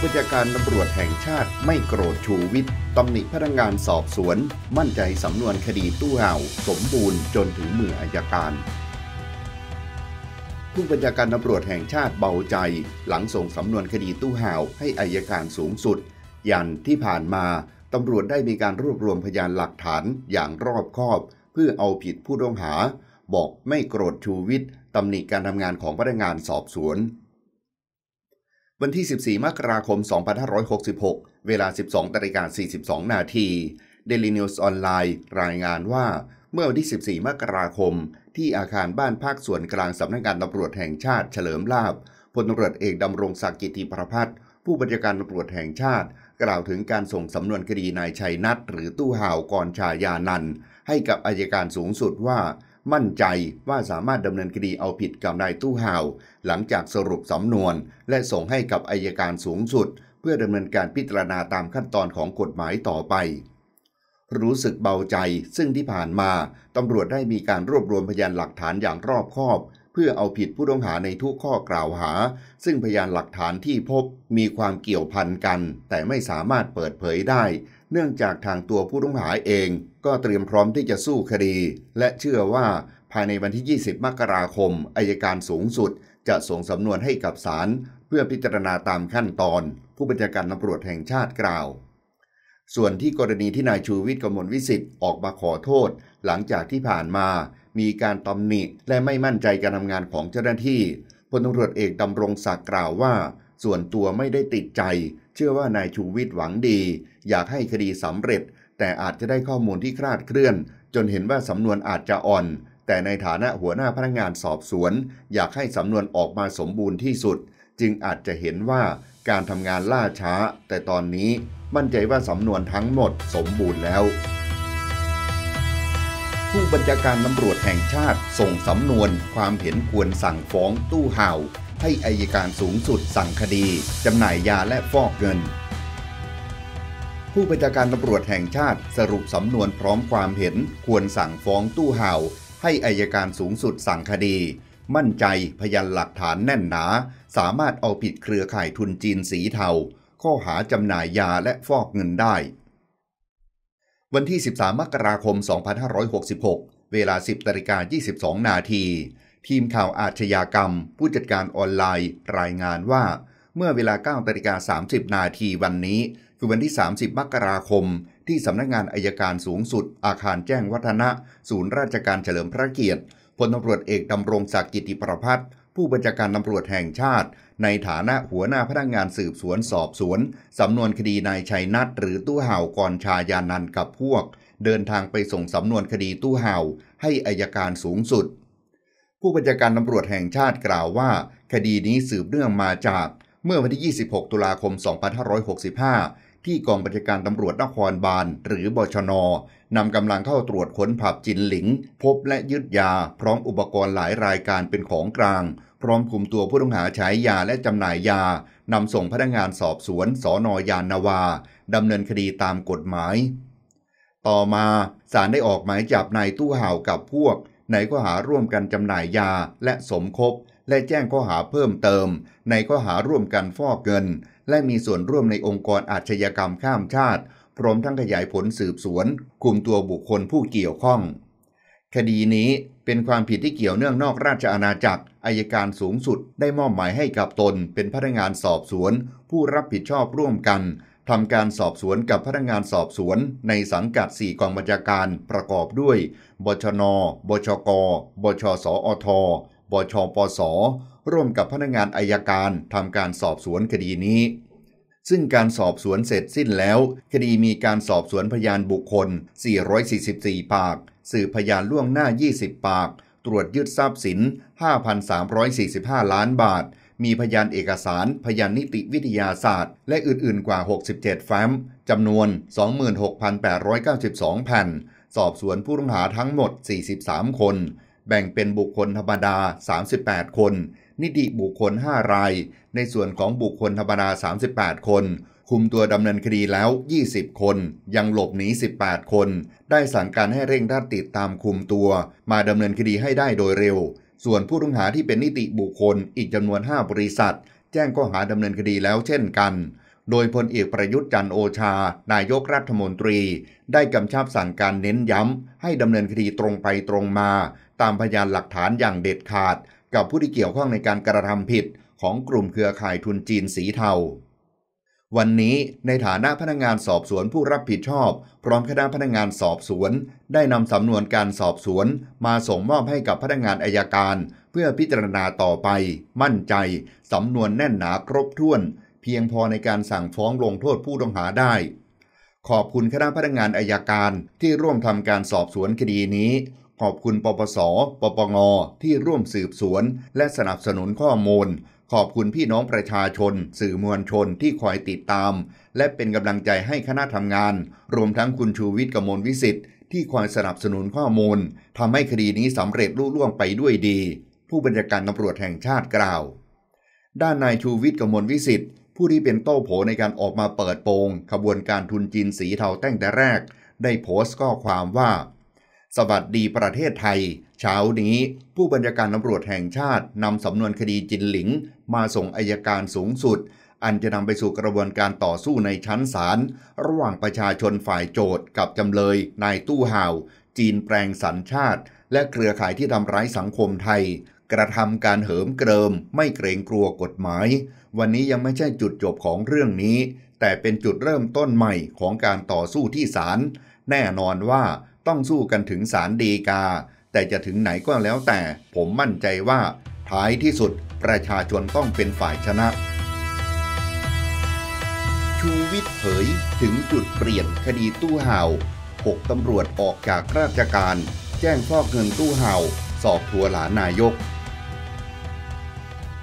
ผู้บัญชาการตำรวจแห่งชาติไม่โกรธชูวิทย์ตำหนิพนักงานสอบสวน มั่นใจสำนวนคดีตู้ห่าวสมบูรณ์จนถึงมืออายการ ผู้บัญชาการตำรวจแห่งชาติเบาใจ หลังส่งสำนวนคดีตู้ห่าวให้อายการสูงสุด ยันที่ผ่านมาตำรวจได้มีการรวบรวมพยานหลักฐานอย่างรอบคอบ เพื่อเอาผิดผู้ต้องหา บอกไม่โกรธชูวิทย์ตำหนิการทำงานของพนักงานสอบสวนวันที่ 14 มกราคม 2566 เวลา 12นาิกา42 นาที Daily News ออนไลน์ รายงานว่า เมื่อวันที่ 14 มกราคม ที่อาคารบ้านภาคส่วนกลางสำนักงานตำรวจแห่งชาติเฉลิมลาบพลตรวจเอกดำรงศักดิ์กิติประพัฒผู้บัญชาการตำรวจแห่งชาติ กล่าวถึงการส่งสำนวนคดีนายชัยนัท หรือตู้ห่าวกรชายานันให้กับอายการสูงสุดว่ามั่นใจว่าสามารถดำเนินคดีเอาผิดกับนายตู้ห่าว หลังจากสรุปสำนวน และส่งให้กับอายการสูงสุด เพื่อดำเนินการพิจารณาตามขั้นตอนของกฎหมายต่อไป รู้สึกเบาใจซึ่งที่ผ่านมา ตำรวจได้มีการรวบรวมพยานหลักฐานอย่างรอบคอบพื่อเอาผิดผู้ต้องหาในทุกข้อกล่าวหา ซึ่งพยานหลักฐานที่พบมีความเกี่ยวพันกัน แต่ไม่สามารถเปิดเผยได้ เนื่องจากทางตัวผู้ต้องหาเองก็เตรียมพร้อมที่จะสู้คดี และเชื่อว่าภายในวันที่ 20 มกราคม อายการสูงสุดจะส่งสำนวนให้กับศาลเพื่อพิจารณาตามขั้นตอน ผู้บัญชาการตำรวจแห่งชาติกล่าวส่วนที่กรณีที่นายชูวิทย์กมลวิสิทธิ์ออกมาขอโทษ หลังจากที่ผ่านมา มีการตำหนิและไม่มั่นใจการทำงานของเจ้าหน้าที่พลตำรวจเอกดำรงศักดิ์กล่าวว่า ส่วนตัวไม่ได้ติดใจ เชื่อว่านายชูวิทย์หวังดี อยากให้คดีสำเร็จ แต่อาจจะได้ข้อมูลที่คลาดเคลื่อน จนเห็นว่าสำนวนอาจจะอ่อน แต่ในฐานะหัวหน้าพนักงานสอบสวนอยากให้สำนวนออกมาสมบูรณ์ที่สุดจึงอาจจะเห็นว่าการทำงานล่าช้า แต่ตอนนี้มั่นใจว่าสำนวนทั้งหมดสมบูรณ์แล้ว ผู้บัญชาการตำรวจแห่งชาติส่งสำนวนความเห็นควรสั่งฟ้อง ตู้ห่าให้อายการสูงสุดสั่งคดีจำหน่ายยาและฟอกเงิน ผู้บัญชาการตำรวจแห่งชาติสรุปสำนวนพร้อมความเห็น ควรสั่งฟ้องตู้ห่าให้อายการสูงสุดสั่งคดี มั่นใจพยานหลักฐานแน่นหนาสามารถเอาผิดเครือข่ายทุนจีนสีเทาข้อหาจำหน่ายยาและฟอกเงินได้ วันที่ 13 มกราคม 2566 เวลา 10นาฬิกา22 นาที ทีมข่าวอาชญากรรม ผู้จัดการออนไลน์ รายงานว่า เมื่อเวลา9นาฬิกา30 นาทีวันนี้ คือวันที่ 30 มกราคม ที่สำนักงานอายการสูงสุด อาคารแจ้งวัฒนะ ศูนย์ราชการเฉลิมพระเกียรติพลตำรวจเอกดำรงศักดิ์กิติประพัฒผู้บัญชาการตำรวจแห่งชาติในฐานะหัวหน้าพนักงานสืบสวนสอบสวนสำนวนคดีนายชัยนัทหรือตู้เห่าก่อนชายานันกับพวก เดินทางไปส่งสำนวนคดีตู้เห่า ให้อายการสูงสุด ผู้บัญชาการตำรวจแห่งชาติกล่าวว่า คดีนี้สืบเนื่องมาจาก เมื่อวันที่26 ตุลาคม 2565 ที่กองบัญชาการตำรวจนครบาลหรือบชนนำกำลังเข้าตรวจค้นผับจินหลิง พบและยึดยา พร้อมอุปกรณ์หลายรายการเป็นของกลางพร้อมคุมตัวผู้ต้องหาใช้ยาและจำหน่ายยา นำส่งพนักงานสอบสวนสอนอยานนาวาดำเนินคดีตามกฎหมาย ต่อมาศาลได้ออกหมายจับนายตู้ห่าวกับพวกในข้อหาร่วมกันจำหน่ายยาและสมคบ และแจ้งข้อหาเพิ่มเติม ในข้อหาร่วมกันฟอกเงิน และมีส่วนร่วมในองค์กรอาชญากรรมข้ามชาติ พร้อมทั้งขยายผลสืบสวนคุมตัวบุคคลผู้เกี่ยวข้องคดีนี้เป็นความผิดที่เกี่ยวเนื่องนอกราชอาณาจักรอายการสูงสุดได้มอบหมายให้กับตนเป็นพนักงานสอบสวนผู้รับผิดชอบร่วมกันทำการสอบสวนกับพนักงานสอบสวนในสังกัด 4 กองบัญชาการ ประกอบด้วย บชน บชก บชสอท บชปสร่วมกับพนักงานอายการทำการสอบสวนคดีนี้ ซึ่งการสอบสวนเสร็จสิ้นแล้ว คดีมีการสอบสวนพยานบุคคล 444ปากสื่อพยานล่วงหน้า 20 ปาก ตรวจยึดทรัพย์สิน 5,345 ล้านบาท มีพยานเอกสาร พยานนิติวิทยาศาสตร์ และอื่น ๆ กว่า 67 แฟ้ม จำนวน 26,892 แผ่น สอบสวนผู้ต้องหาทั้งหมด 43 คน แบ่งเป็นบุคคลธรรมดา 38 คน นิติบุคคล 5 ราย ในส่วนของบุคคลธรรมดา 38 คนคุมตัวดำเนินคดีแล้ว 20 คน ยังหลบหนี18 คน ได้สั่งการให้เร่งรัดติดตามคุมตัว มาดำเนินคดีให้ได้โดยเร็ว ส่วนผู้ต้องหาที่เป็นนิติบุคคล อีกจำนวน 5 บริษัท แจ้งข้อหาดำเนินคดีแล้วเช่นกัน โดยพลเอกประยุทธ์จันโอชา นายกรัฐมนตรี ได้กำชับสั่งการเน้นย้ำ ให้ดำเนินคดีตรงไปตรงมา ตามพยานหลักฐานอย่างเด็ดขาด กับผู้ที่เกี่ยวข้องในการกระทำผิด ของกลุ่มเครือข่ายทุนจีนสีเทาวันนี้ในฐานะพนักงานสอบสวนผู้รับผิดชอบพร้อมคณะพนักงานสอบสวนได้นำสำนวนการสอบสวนมาส่งมอบให้กับพนักงานอายการเพื่อพิจารณาต่อไปมั่นใจสำนวนแน่นหนาครบถ้วนเพียงพอในการสั่งฟ้องลงโทษผู้ต้องหาได้ขอบคุณคณะพนักงานอายการที่ร่วมทำการสอบสวนคดีนี้ขอบคุณปปส ปปงที่ร่วมสืบสวนและสนับสนุนข้อมูลขอบคุณพี่น้องประชาชน สื่อมวลชนที่คอยติดตาม และเป็นกำลังใจให้คณะทำงาน รวมทั้งคุณชูวิทย์กมลวิสิทธิ์ที่คอยสนับสนุนข้อมูลทำให้คดีนี้สำเร็จลุล่วงไปด้วยดี ผู้บัญชาการตำรวจแห่งชาติกล่าว ด้านนายชูวิทย์กมลวิสิทธิ์ผู้ที่เป็นโต้โผในการออกมาเปิดโปงขบวนการทุนจีนสีเทาต้งแต่แรก ได้โพสต์ข้อความว่าสวัสดีประเทศไทย เช้านี้ ผู้บัญชาการตำรวจแห่งชาติ นำสำนวนคดีจินหลิง มาส่งอายการสูงสุด อันจะนำไปสู่กระบวนการต่อสู้ในชั้นศาลระหว่างประชาชนฝ่ายโจทกับจำเลยนายตู้ห่าว จีนแปลงสัญชาติ และเครือข่ายที่ทำร้ายสังคมไทย กระทำการเหิมเกริม ไม่เกรงกลัวกฎหมาย วันนี้ยังไม่ใช่จุดจบของเรื่องนี้ แต่เป็นจุดเริ่มต้นใหม่ของการต่อสู้ที่ศาลแน่นอนว่าต้องสู้กันถึงศาลฎีกา แต่จะถึงไหนก็แล้วแต่ ผมมั่นใจว่าท้ายที่สุดประชาชนต้องเป็นฝ่ายชนะ ชูวิทย์เผยถึงจุดเปลี่ยนคดีตู้ห่าหกตำรวจออกจากราชการ แจ้งฟอกเงินตู้ห่า สอบทัวหลานายก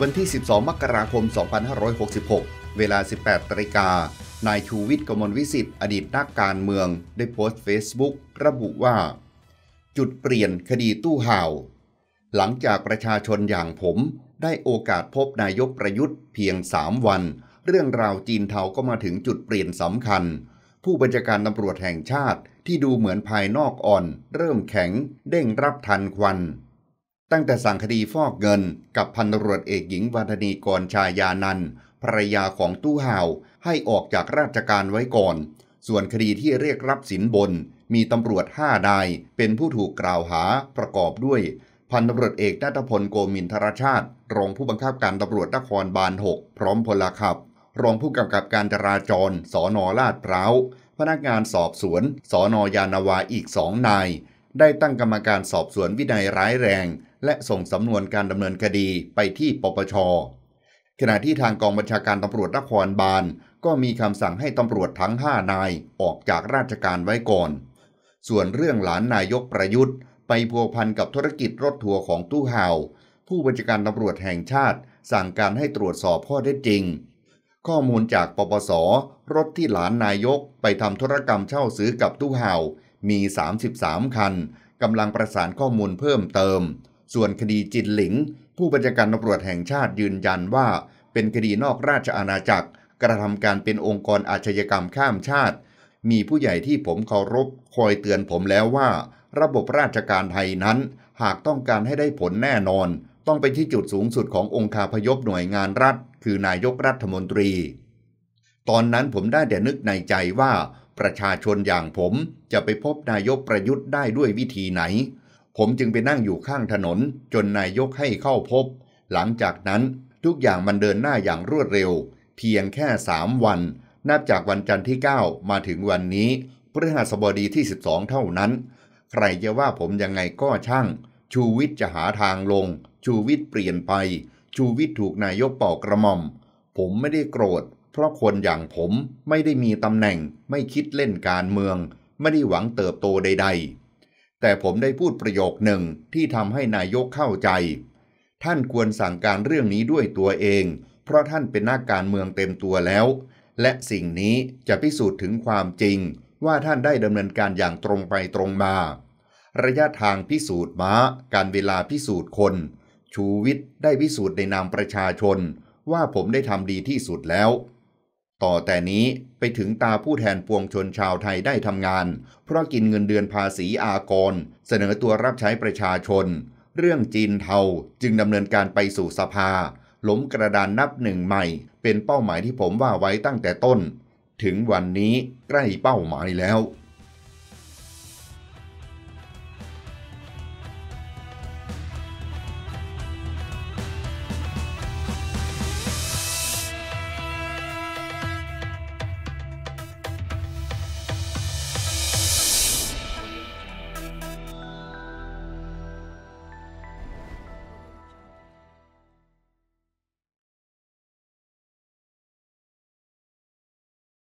วันที่ 12 มกราคม 2566 เวลา 18นาฬิกานายชูวิทย์กมลวิสิทธิ์อดีตนักการเมือง ได้โพสต์เฟซบุ๊กระบุว่า จุดเปลี่ยนคดีตู้ห่าวหลังจากประชาชนอย่างผม ได้โอกาสพบนายกประยุทธ์เพียงสามวัน เรื่องราวจีนเทาก็มาถึงจุดเปลี่ยนสำคัญ ผู้บัญชาการตำรวจแห่งชาติที่ดูเหมือนภายนอกอ่อน เริ่มแข็งเด้งรับทันควัน ตั้งแต่สั่งคดีฟอกเงิน กับพันตำรวจเอกหญิงวัฒณีกรชายานันภรรยาของตู้ห่าว ให้ออกจากราชการไว้ก่อน ส่วนคดีที่เรียกรับสินบน มีตำรวจห้านาย เป็นผู้ถูกกล่าวหา ประกอบด้วย พันตำรวจเอกนัทพลโกมินทรชาติ รองผู้บังคับการตำรวจนครบาล6พร้อมพลขับรองผู้กำกับการจราจรสอนอลาดพร้าวพนักงานสอบสวนสอนอยานาวาอีกสองนาย ได้ตั้งกรรมการสอบสวนวินัยร้ายแรง และส่งสำนวนการดำเนินคดีไปที่ปปชขณะที่ทางกองบัญชาการตำรวจนครบาลก็มีคำสั่งให้ตำรวจทั้ง 5 นายออกจากราชการไว้ก่อน ส่วนเรื่องหลานนายกประยุทธ์ไปพัวพันกับธุรกิจรถทัวร์ของตู้ห่าว ผู้บัญชาการตำรวจแห่งชาติ สั่งการให้ตรวจสอบข้อได้จจริง ข้อมูลจากปปส รถที่หลานนายกไปทำธุรกรรมเช่าซื้อกับตู้ห่าวมี 33 คันกำลังประสานข้อมูลเพิ่มเติม ส่วนคดีจินหลิงผู้บัญชาการตำรวจแห่งชาติยืนยันว่าเป็นคดีนอกราชอาณาจักรกระทำการเป็นองค์กรอาชญากรรมข้ามชาติ มีผู้ใหญ่ที่ผมเคารพคอยเตือนผมแล้วว่าระบบราชการไทยนั้นหากต้องการให้ได้ผลแน่นอน ต้องไปที่จุดสูงสุดขององค์คาพยพหน่วยงานรัฐ คือนายกรัฐมนตรี ตอนนั้นผมได้แต่นึกในใจว่า ประชาชนอย่างผมจะไปพบนายกประยุทธ์ได้ด้วยวิธีไหนผมจึงไปนั่งอยู่ข้างถนนจนนายกให้เข้าพบ หลังจากนั้นทุกอย่างมันเดินหน้าอย่างรวดเร็ว เพียงแค่ 3 วันนับจากวันจันทร์ที่ 9 มาถึงวันนี้พฤหัสบดีที่ 12 เท่านั้น ใครจะว่าผมยังไงก็ช่าง ชูวิทย์จะหาทางลง ชูวิทย์เปลี่ยนไป ชูวิทย์ถูกนายกเป่ากระหม่อม ผมไม่ได้โกรธ เพราะคนอย่างผมไม่ได้มีตำแหน่งไม่คิดเล่นการเมือง ไม่ได้หวังเติบโตใด ๆแต่ผมได้พูดประโยคหนึ่งที่ทำให้นายกเข้าใจ ท่านควรสั่งการเรื่องนี้ด้วยตัวเอง เพราะท่านเป็นนักการเมืองเต็มตัวแล้ว และสิ่งนี้จะพิสูจน์ถึงความจริง ว่าท่านได้ดำเนินการอย่างตรงไปตรงมา ระยะทางพิสูจน์มา้า การเวลาพิสูจน์คน ชูวิทย์ได้พิสูจน์ในนามประชาชน ว่าผมได้ทำดีที่สุดแล้วต่อแต่นี้ไปถึงตาผู้แทนปวงชนชาวไทยได้ทำงาน เพราะกินเงินเดือนภาษีอากร เสนอตัวรับใช้ประชาชน เรื่องจีนเทาจึงดำเนินการไปสู่สภาล้มกระดานนับหนึ่งใหม่เป็นเป้าหมายที่ผมว่าไว้ตั้งแต่ต้น ถึงวันนี้ใกล้เป้าหมายแล้ว